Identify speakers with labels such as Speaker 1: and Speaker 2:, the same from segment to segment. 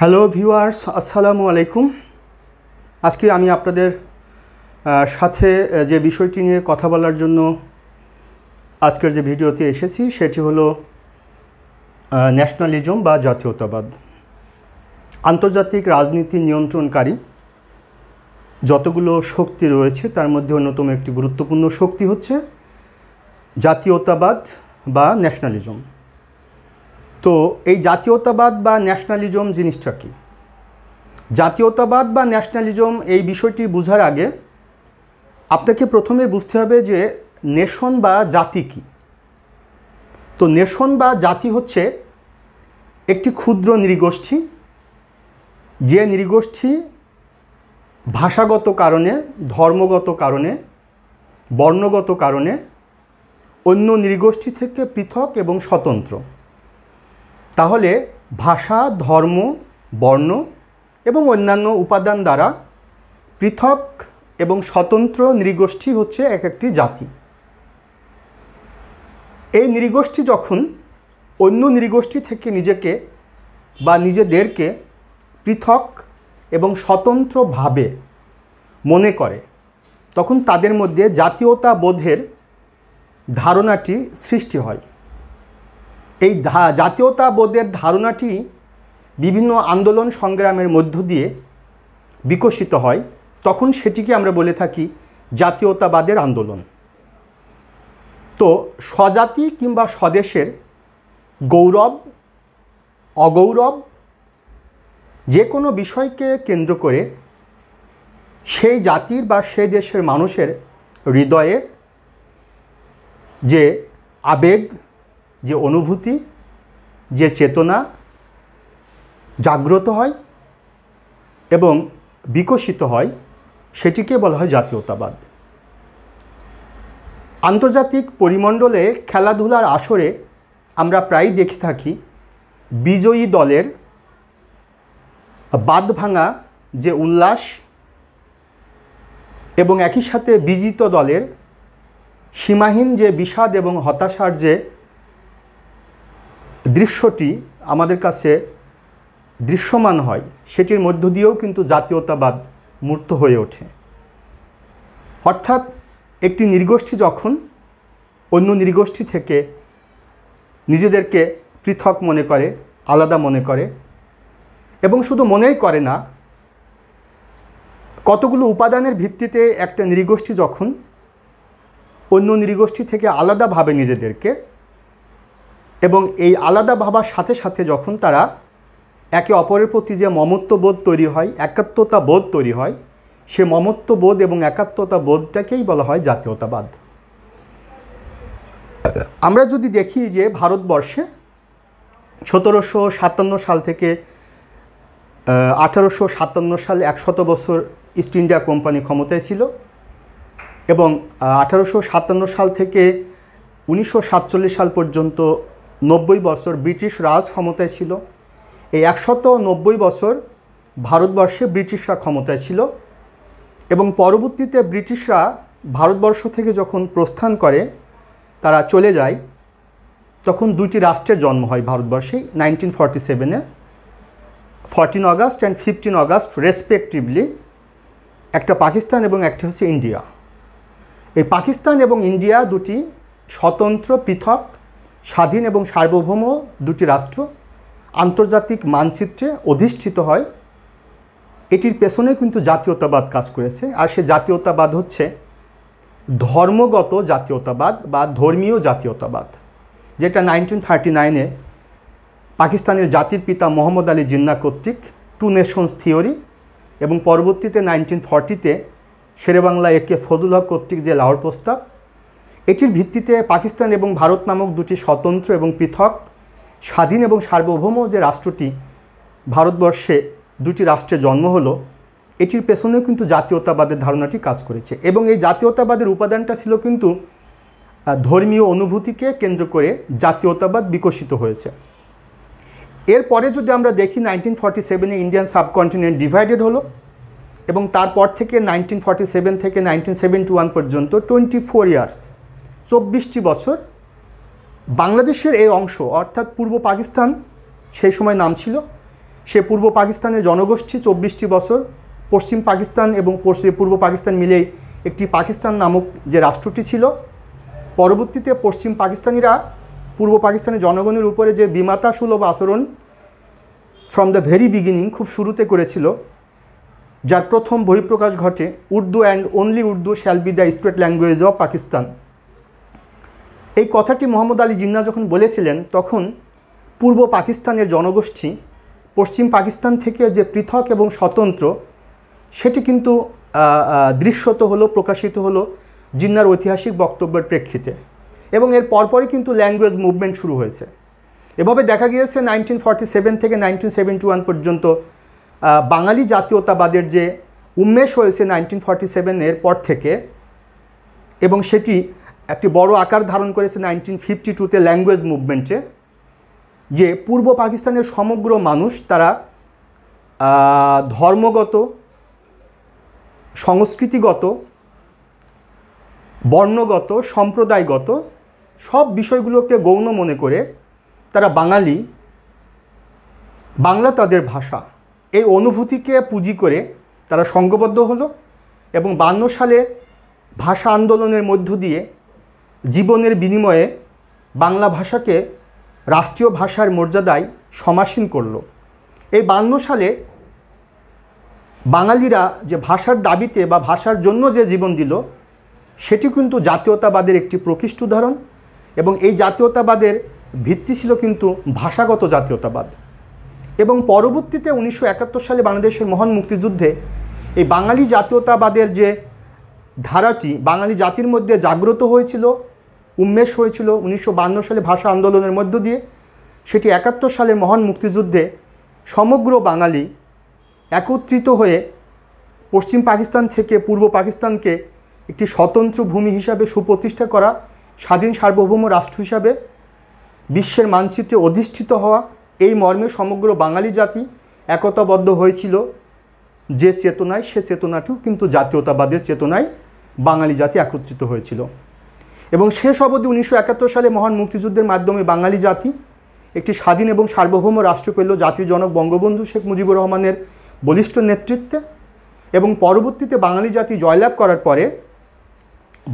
Speaker 1: hello viewers আসসালামু আলাইকুম আজকে আমি আপনাদের সাথে যে বিষয়টি নিয়ে কথা বলার জন্য আজকের যে ভিডিওতে এসেছি সেটি হলো ন্যাশনালিজম বা জাতীয়তাবাদ আন্তর্জাতিক রাজনীতি নিয়ন্ত্রণকারী যতগুলো শক্তি রয়েছে তার মধ্যে অন্যতম একটি গুরুত্বপূর্ণ শক্তি হচ্ছে জাতীয়তাবাদ বা ন্যাশনালিজম তো এই জাতীয়তাবাদ বা ন্যাশনালিজম জিনিসটা কি জাতীয়তাবাদ বা ন্যাশনালিজম এই বিষয়টি বোঝার আগে আপনাকে প্রথমে বুঝতে হবে যে নেশন বা জাতি কি তো নেশন বা জাতি হচ্ছে একটি ক্ষুদ্র নৃগোষ্ঠী যে নৃগোষ্ঠী ভাষাগত কারণে ধর্মগত কারণে বর্ণগত কারণে অন্য নৃগোষ্ঠী থেকে পৃথক এবং স্বতন্ত্র তাহলে ভাষা ধর্ম বর্ণ এবং অন্যান্য উপাদান দ্বারা পৃথক এবং স্বতন্ত্র নৃগোষ্ঠী হচ্ছে এক একটি জাতি এই নৃগোষ্ঠী যখন অন্য নৃগোষ্ঠী থেকে নিজেকে বা নিজেদেরকে পৃথক এবং স্বতন্ত্রভাবে মনে করে তখন তাদের মধ্যে জাতীয়তা বোধের ধারণাটি সৃষ্টি হয় এই জাতীয়তাবোধের ধারণাটি বিভিন্ন আন্দোলন সংগ্রামের মধ্য দিয়ে বিকশিত হয় তখন সেটিকে আমরা বলে থাকি জাতীয়তাবাদের আন্দোলন তো স্বজাতি কিংবা স্বদেশের গৌরব অগৌরব যে কোনো বিষয়কে কেন্দ্র করে সেই জাতির বা সেই দেশের মানুষের হৃদয়ে যে আবেগ যে অনুভূতি যে চেতনা জাগ্রত হয় এবং বিকশিত হয় সেটিকে বলা হয় জাতীয়তাবাদ আন্তর্জাতিক পরিমণ্ডলে খেলাধুলার আসরে আমরা প্রায় দেখে থাকি বিজয়ী দলের বাদ ভাঙা যে উল্লাস এবং একই সাথে বিজিত দলের সীমাহীন যে বিষাদ এবং হতাশার যে দৃশ্যটি আমাদের কাছে দৃশ্যমান হয় সেটির মধ্য দিয়েও কিন্তু জাতীয়তাবাদ মূর্ত হয়ে ওঠে অর্থাৎ একটি নির্গোষ্ঠী যখন অন্য নির্গোষ্ঠী থেকে নিজেদেরকে পৃথক মনে করে আলাদা মনে করে এবং শুধু মনেই করে না কতগুলো উপাদানের ভিত্তিতে একটা নির্গোষ্ঠী যখন অন্য নৃগোষ্ঠী থেকে আলাদাভাবে নিজেদেরকে এবং এই আলাদা ভাবার সাথে সাথে যখন তারা একে অপরের প্রতি যে মমত্ববোধ তৈরি হয় একাত্মতা বোধ তৈরি হয় সে মমত্ববোধ এবং একাত্মতা বোধটাকেই বলা হয় জাতীয়তাবাদ আমরা যদি দেখি যে ভারতবর্ষে সতেরোশো সাতান্ন সাল থেকে আঠারোশো সাতান্ন সাল একশত বছর ইস্ট ইন্ডিয়া কোম্পানি ক্ষমতায় ছিল এবং আঠারোশো সাতান্ন সাল থেকে উনিশশো সাল পর্যন্ত নব্বই বছর ব্রিটিশ রাজ ক্ষমতায় ছিল এই একশত নব্বই বছর ভারতবর্ষে ব্রিটিশরা ক্ষমতায় ছিল এবং পরবর্তীতে ব্রিটিশরা ভারতবর্ষ থেকে যখন প্রস্থান করে তারা চলে যায় তখন দুটি রাষ্ট্রের জন্ম হয় ভারতবর্ষে নাইনটিন ফর্টি সেভেনে fourteen August and fifteen August respectively একটা পাকিস্তান এবং একটা হচ্ছে ইন্ডিয়া এই পাকিস্তান এবং ইন্ডিয়া দুটি স্বতন্ত্র পৃথক স্বাধীন এবং সার্বভৌম দুটি রাষ্ট্র আন্তর্জাতিক মানচিত্রে অধিষ্ঠিত হয় এটির পেছনে কিন্তু জাতীয়তাবাদ কাজ করেছে আর সে জাতীয়তাবাদ হচ্ছে ধর্মগত জাতীয়তাবাদ বা ধর্মীয় জাতীয়তাবাদ যেটা নাইনটিন থার্টি নাইনে পাকিস্তানের জাতির পিতা মোহাম্মদ আলী জিন্না কর্তৃক টু নেশনস থিওরি এবং পরবর্তীতে নাইনটিন ফর্টিতে শেরেবাংলা একে ফজুল হক কর্তৃক যে লাহোর প্রস্তাব এটির ভিত্তিতে পাকিস্তান এবং ভারত নামক দুটি স্বতন্ত্র এবং পৃথক স্বাধীন এবং সার্বভৌম যে রাষ্ট্রটি ভারতবর্ষে দুটি রাষ্ট্রে জন্ম হলো এটির পেছনেও কিন্তু জাতীয়তাবাদের ধারণাটি কাজ করেছে এবং এই জাতীয়তাবাদের উপাদানটা ছিল কিন্তু ধর্মীয় অনুভূতিকে কেন্দ্র করে জাতীয়তাবাদ বিকশিত হয়েছে এরপরে যদি আমরা দেখি নাইনটিন ফর্টি সেভেনে ইন্ডিয়ান সাবকন্টিনেন্ট ডিভাইডেড হলো এবং তারপর থেকে নাইনটিন ফর্টি সেভেন থেকে নাইনটিন সেভেন্টি ওয়ান পর্যন্ত টোয়েন্টি ফোর ইয়ার্স চব্বিশটি বছর বাংলাদেশের এই অংশ অর্থাৎ পূর্ব পাকিস্তান সেই সময় নাম ছিল সে পূর্ব পাকিস্তানের জনগোষ্ঠী চব্বিশটি বছর পশ্চিম পাকিস্তান এবং পশ্চিম পূর্ব পাকিস্তান মিলে একটি পাকিস্তান নামক যে রাষ্ট্রটি ছিল পরবর্তীতে পশ্চিম পাকিস্তানিরা পূর্ব পাকিস্তানের জনগণের উপরে যে বিমাতা সুলভ আচরণ ফ্রম দ্য ভেরি বিগিনিং খুব শুরুতে করেছিল যার প্রথম বহিঃপ্রকাশ ঘটে Urdu and only Urdu shall be the state language of Pakistan এই কথাটি মোহাম্মদ আলী জিন্না যখন বলেছিলেন তখন পূর্ব পাকিস্তানের জনগোষ্ঠী পশ্চিম পাকিস্তান থেকে যে পৃথক এবং স্বতন্ত্র সেটি কিন্তু দৃশ্যত হলো প্রকাশিত হলো জিন্নার ঐতিহাসিক বক্তব্যের প্রেক্ষিতে এবং এর পরপরই কিন্তু ল্যাঙ্গুয়েজ মুভমেন্ট শুরু হয়েছে এভাবে দেখা গিয়েছে নাইনটিন সেভেন থেকে নাইনটিন সেভেন্টি ওয়ান পর্যন্ত বাঙালি জাতীয়তাবাদের যে উন্মেষ হয়েছে নাইনটিন ফর্টি সেভেনের পর থেকে এবং সেটি একটি বড় আকার ধারণ করেছে নাইনটিন ফিফটি টুতে ল্যাঙ্গুয়েজ মুভমেন্টে যে পূর্ব পাকিস্তানের সমগ্র মানুষ তারা ধর্মগত সংস্কৃতিগত বর্ণগত সম্প্রদায়গত সব বিষয়গুলোকে গৌণ মনে করে তারা বাঙালি বাংলা তাদের ভাষা এই অনুভূতিকে পুঁজি করে তারা সংঘবদ্ধ হলো এবং বান্ন সালে ভাষা আন্দোলনের মধ্য দিয়ে জীবনের বিনিময়ে বাংলা ভাষাকে রাষ্ট্রীয় ভাষার মর্যাদায় সমাসীন করল এই বান্ন সালে বাঙালিরা যে ভাষার দাবিতে বা ভাষার জন্য যে জীবন দিল সেটি কিন্তু জাতীয়তাবাদের একটি প্রকৃষ্ট উদাহরণ এবং এই জাতীয়তাবাদের ভিত্তি ছিল কিন্তু ভাষাগত জাতীয়তাবাদ এবং পরবর্তীতে উনিশশো সালে বাংলাদেশের মহান মুক্তিযুদ্ধে এই বাঙালি জাতীয়তাবাদের যে ধারাটি বাঙালি জাতির মধ্যে জাগ্রত হয়েছিল উন্মেষ হয়েছিল উনিশশো সালে ভাষা আন্দোলনের মধ্য দিয়ে সেটি একাত্তর সালের মহান মুক্তিযুদ্ধে সমগ্র বাঙালি একত্রিত হয়ে পশ্চিম পাকিস্তান থেকে পূর্ব পাকিস্তানকে একটি স্বতন্ত্র ভূমি হিসাবে সুপ্রতিষ্ঠা করা স্বাধীন সার্বভৌম রাষ্ট্র হিসাবে বিশ্বের মানচিত্রে অধিষ্ঠিত হওয়া এই মর্মে সমগ্র বাঙালি জাতি একতাবদ্ধ হয়েছিল যে চেতনায় সে চেতনাটিও কিন্তু জাতীয়তাবাদের চেতনায় বাঙালি জাতি একত্রিত হয়েছিল এবং শেষ অবধি উনিশশো সালে মহান মুক্তিযুদ্ধের মাধ্যমে বাঙালি জাতি একটি স্বাধীন এবং সার্বভৌম রাষ্ট্র পেল জাতির জনক বঙ্গবন্ধু শেখ মুজিবুর রহমানের বলিষ্ঠ নেতৃত্বে এবং পরবর্তীতে বাঙালি জাতি জয়লাভ করার পরে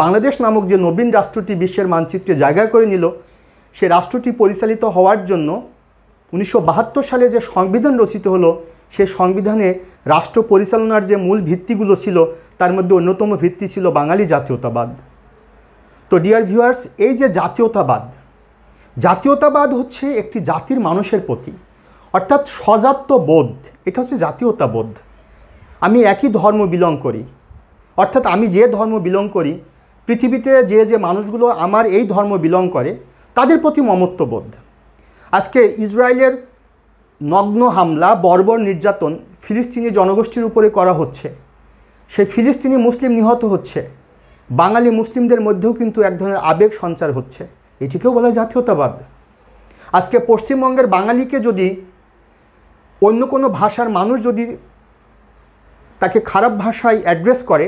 Speaker 1: বাংলাদেশ নামক যে নবীন রাষ্ট্রটি বিশ্বের মানচিত্রে জায়গা করে নিল সে রাষ্ট্রটি পরিচালিত হওয়ার জন্য উনিশশো সালে যে সংবিধান রচিত হলো সে সংবিধানে রাষ্ট্র পরিচালনার যে মূল ভিত্তিগুলো ছিল তার মধ্যে অন্যতম ভিত্তি ছিল বাঙালি জাতীয়তাবাদ তো ডিয়ার ভিউয়ার্স এই যে জাতীয়তাবাদ জাতীয়তাবাদ হচ্ছে একটি জাতির মানুষের প্রতি অর্থাৎ সজাত্য বোধ এটা হচ্ছে জাতীয়তাবোধ আমি একই ধর্ম বিলং করি অর্থাৎ আমি যে ধর্ম বিলং করি পৃথিবীতে যে যে মানুষগুলো আমার এই ধর্ম বিলং করে তাদের প্রতি মমত্ববোধ আজকে ইসরায়েলের নগ্ন হামলা বর্বর নির্যাতন ফিলিস্তিনি জনগোষ্ঠীর উপরে করা হচ্ছে সেই ফিলিস্তিনি মুসলিম নিহত হচ্ছে বাঙালি মুসলিমদের মধ্যেও কিন্তু এক ধরনের আবেগ সঞ্চার হচ্ছে এটিকেও বলা হয় জাতীয়তাবাদ আজকে পশ্চিমবঙ্গের বাঙালিকে যদি অন্য কোনো ভাষার মানুষ যদি তাকে খারাপ ভাষায় অ্যাড্রেস করে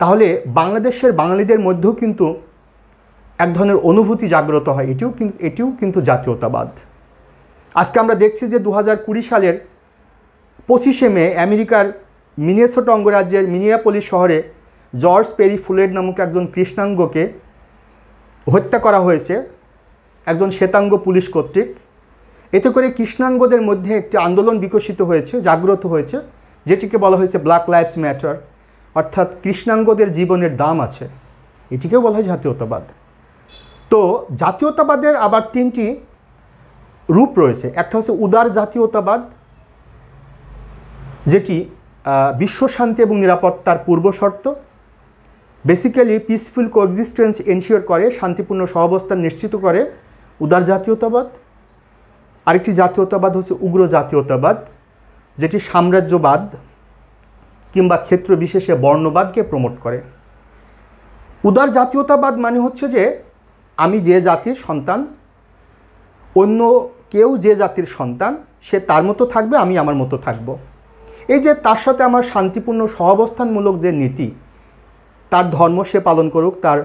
Speaker 1: তাহলে বাংলাদেশের বাঙালিদের মধ্যেও কিন্তু এক ধরনের অনুভূতি জাগ্রত হয় এটিও কিন্তু এটিও কিন্তু জাতীয়তাবাদ আজকে আমরা দেখছি যে দু সালের পঁচিশে মে আমেরিকার মিনেসোট অঙ্গরাজ্যের মিনিয়াপলিস শহরে জর্জ পেরি ফুলেট নামক একজন কৃষ্ণাঙ্গকে হত্যা করা হয়েছে একজন শ্বেতাঙ্গ পুলিশ কর্তৃক এতে করে কৃষ্ণাঙ্গদের মধ্যে একটি আন্দোলন বিকশিত হয়েছে জাগ্রত হয়েছে যেটিকে বলা হয়েছে ব্ল্যাক লাইফস ম্যাটার অর্থাৎ কৃষ্ণাঙ্গদের জীবনের দাম আছে এটিকেও বলা হয় জাতীয়তাবাদ তো জাতীয়তাবাদের আবার তিনটি রূপ রয়েছে একটা হচ্ছে উদার জাতীয়তাবাদ যেটি বিশ্বশান্তি এবং নিরাপত্তার পূর্বশর্ত বেসিক্যালি পিসফুল কোএক্সিস্টেন্স এনশিওর করে শান্তিপূর্ণ সহাবস্থান নিশ্চিত করে উদার জাতীয়তাবাদ আরেকটি জাতীয়তাবাদ হচ্ছে উগ্র জাতীয়তাবাদ যেটি সাম্রাজ্যবাদ কিংবা ক্ষেত্র বিশেষে বর্ণবাদকে প্রমোট করে উদার জাতীয়তাবাদ মানে হচ্ছে যে আমি যে জাতির সন্তান অন্য কেউ যে জাতির সন্তান সে তার মতো থাকবে আমি আমার মতো থাকব এই যে তার সাথে আমার শান্তিপূর্ণ সহাবস্থানমূলক যে নীতি তার ধর্ম সে পালন করুক তার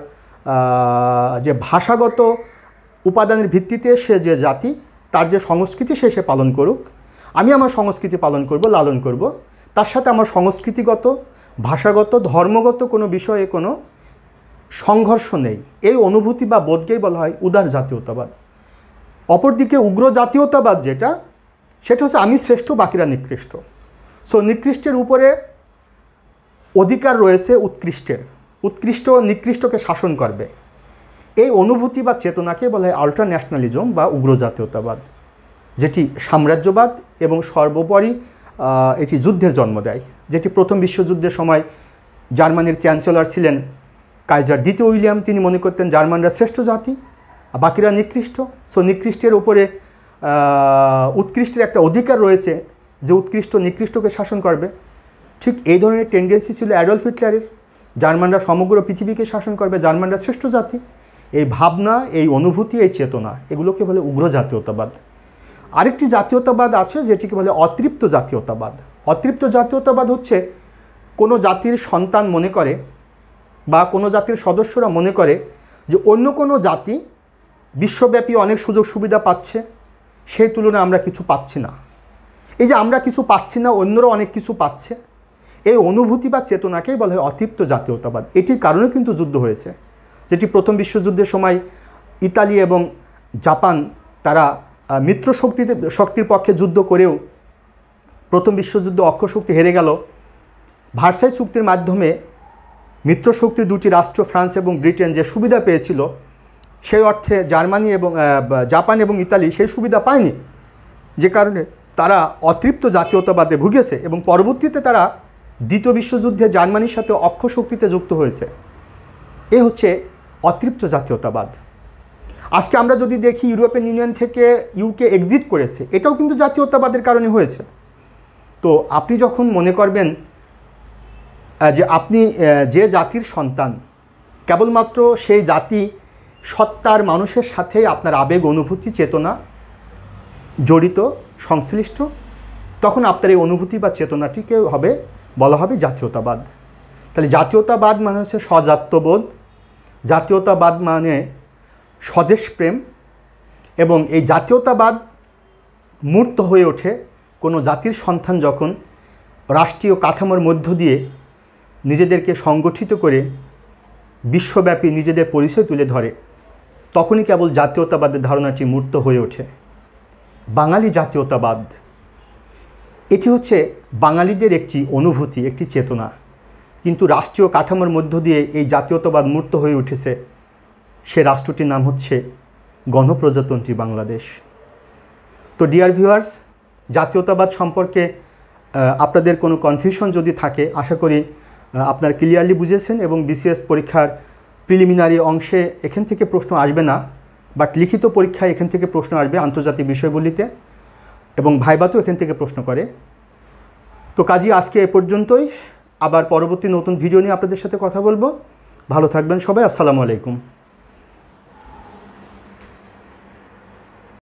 Speaker 1: যে ভাষাগত উপাদানের ভিত্তিতে সে যে জাতি তার যে সংস্কৃতি সে সে পালন করুক আমি আমার সংস্কৃতি পালন করব লালন করব তার সাথে আমার সংস্কৃতিগত ভাষাগত ধর্মগত কোনো বিষয়ে কোনো সংঘর্ষ নেই এই অনুভূতি বা বোধকেই বলা হয় উদার জাতীয়তাবাদ অপরদিকে উগ্র জাতীয়তাবাদ যেটা সেটা হচ্ছে আমি শ্রেষ্ঠ বাকিরা নিকৃষ্ট সো নিকৃষ্টের উপরে অধিকার রয়েছে উৎকৃষ্টের উৎকৃষ্ট নিকৃষ্টকে শাসন করবে এই অনুভূতি বা চেতনাকে বলা হয় আল্ট্রা ন্যাশনালিজম বা উগ্রজাতীয়তাবাদ যেটি সাম্রাজ্যবাদ এবং সর্বোপরি এটি যুদ্ধের জন্ম দেয় যেটি প্রথম বিশ্বযুদ্ধের সময় জার্মানির চ্যান্সেলর ছিলেন কাইজার দ্বিতীয় উইলিয়াম তিনি মনে করতেন জার্মানরা শ্রেষ্ঠ জাতি বাকিরা নিকৃষ্ট সো নিকৃষ্টের উপরে উৎকৃষ্টের একটা অধিকার রয়েছে যে উৎকৃষ্ট নিকৃষ্টকে শাসন করবে ঠিক এই ধরনের টেন্ডেন্সি ছিল অ্যাডলফ হিটলারের জার্মানরা সমগ্র পৃথিবীকে শাসন করবে জার্মানরা শ্রেষ্ঠ জাতি এই ভাবনা এই অনুভূতি এই চেতনা এগুলোকে বলে উগ্র জাতীয়তাবাদ আরেকটি জাতীয়তাবাদ আছে যেটিকে বলে অতৃপ্ত জাতীয়তাবাদ অতৃপ্ত জাতীয়তাবাদ হচ্ছে কোনো জাতির সন্তান মনে করে বা কোনো জাতির সদস্যরা মনে করে যে অন্য কোনো জাতি বিশ্বব্যাপী অনেক সুযোগ সুবিধা পাচ্ছে সেই তুলনায় আমরা কিছু পাচ্ছি না এই যে আমরা কিছু পাচ্ছি না অন্যরা অনেক কিছু পাচ্ছে এই অনুভূতি বা চেতনাকেই বলা হয় অতৃপ্ত জাতীয়তাবাদ এটির কারণে কিন্তু যুদ্ধ হয়েছে যেটি প্রথম বিশ্বযুদ্ধের সময় ইতালি এবং জাপান তারা মিত্র শক্তিতে শক্তির পক্ষে যুদ্ধ করেও প্রথম বিশ্বযুদ্ধ অক্ষশক্তি হেরে গেল ভার্সাই চুক্তির মাধ্যমে শক্তি দুটি রাষ্ট্র ফ্রান্স এবং ব্রিটেন যে সুবিধা পেয়েছিল সেই অর্থে জার্মানি এবং জাপান এবং ইতালি সেই সুবিধা পায়নি যে কারণে তারা অতৃপ্ত জাতীয়তাবাদে ভুগেছে এবং পরবর্তীতে তারা দ্বিতীয় বিশ্বযুদ্ধে জার্মানির সাথে অক্ষ শক্তিতে যুক্ত হয়েছে এ হচ্ছে অতৃপ্ত জাতীয়তাবাদ আজকে আমরা যদি দেখি ইউরোপিয়ান ইউনিয়ন থেকে ইউকে এক্সিট করেছে এটাও কিন্তু জাতীয়তাবাদের কারণে হয়েছে তো আপনি যখন মনে করবেন যে আপনি যে জাতির সন্তান কেবলমাত্র সেই জাতি সত্তার মানুষের সাথে আপনার আবেগ অনুভূতি চেতনা জড়িত সংশ্লিষ্ট তখন আপনার এই অনুভূতি বা চেতনাটিকে হবে বলা হবে জাতীয়তাবাদ তাহলে জাতীয়তাবাদ মানে হচ্ছে স্বজাত্যবোধ জাতীয়তাবাদ মানে স্বদেশপ্রেম এবং এই জাতীয়তাবাদ মূর্ত হয়ে ওঠে কোনো জাতির সন্তান যখন রাষ্ট্রীয় কাঠামোর মধ্য দিয়ে নিজেদেরকে সংগঠিত করে বিশ্বব্যাপী নিজেদের পরিচয় তুলে ধরে তখনই কেবল জাতীয়তাবাদের ধারণাটি মূর্ত হয়ে ওঠে বাঙালি জাতীয়তাবাদ এটি হচ্ছে বাঙালিদের একটি অনুভূতি একটি চেতনা কিন্তু রাষ্ট্রীয় কাঠামোর মধ্য দিয়ে এই জাতীয়তাবাদ মূর্ত হয়ে উঠেছে সে রাষ্ট্রটির নাম হচ্ছে গণপ্রজাতন্ত্রী বাংলাদেশ তো ডিয়ার ভিউয়ার্স জাতীয়তাবাদ সম্পর্কে আপনাদের কোনো কনফিউশন যদি থাকে আশা করি আপনারা ক্লিয়ারলি বুঝেছেন এবং বিসিএস পরীক্ষার প্রিলিমিনারি অংশে এখান থেকে প্রশ্ন আসবে না বাট লিখিত পরীক্ষায় এখান থেকে প্রশ্ন আসবে আন্তর্জাতিক বিষয়গুলিতে এবং ভাইবাতেও এখান থেকে প্রশ্ন করে তো কাজী আজকে এ পর্যন্তই আবার পরবর্তী নতুন ভিডিও নিয়ে আপনাদের সাথে কথা বলবো ভালো থাকবেন সবাই আসসালামু আলাইকুম